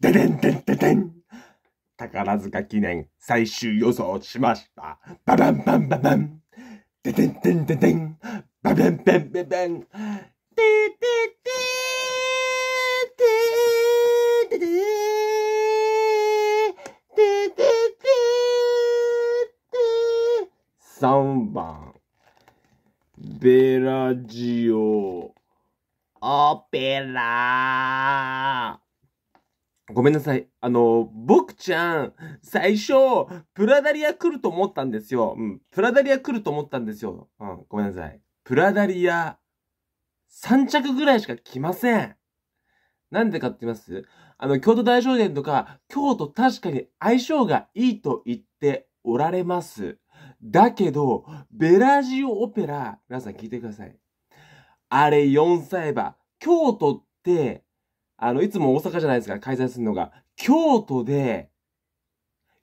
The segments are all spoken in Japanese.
ででんでんででん。宝塚記念最終予想しました。ババンバンババン。んでんでんででん。ババンバンババン。でで3番、ベラジオ、オペラごめんなさい。あの、僕ちゃん、最初、プラダリア来ると思ったんですよ。うん。プラダリア来ると思ったんですよ。うん。ごめんなさい。プラダリア、3着ぐらいしか来ません。なんでかって言いますあの、京都大聖殿とか、京都確かに相性がいいと言っておられます。だけど、ベラジオオペラ、皆さん聞いてください。あれ4歳馬、京都って、あの、いつも大阪じゃないですか、開催するのが、京都で、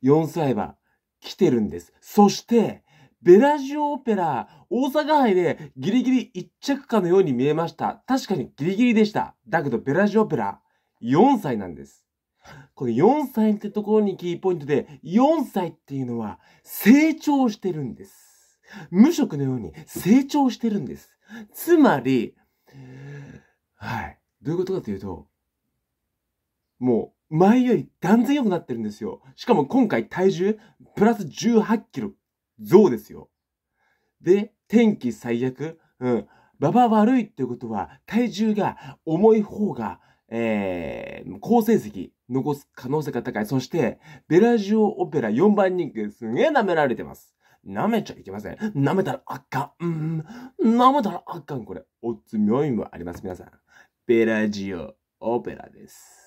4歳馬、来てるんです。そして、ベラジオオペラ、大阪杯でギリギリ1着かのように見えました。確かにギリギリでした。だけど、ベラジオオペラ、4歳なんです。この4歳ってところにキーポイントで、4歳っていうのは成長してるんです。無職のように成長してるんです。つまり、はい。どういうことかというと、もう、前より断然良くなってるんですよ。しかも今回体重、プラス18キロ増ですよ。で、天気最悪。うん。馬場悪いってことは、体重が重い方が、えー、好成績残す可能性が高い。そして、ベラジオオペラ4番人気ですげえ舐められてます。舐めちゃいけません。舐めたらあかん。うん。舐めたらあかん。これ、おつみょいもあります、皆さん。ベラジオオペラです。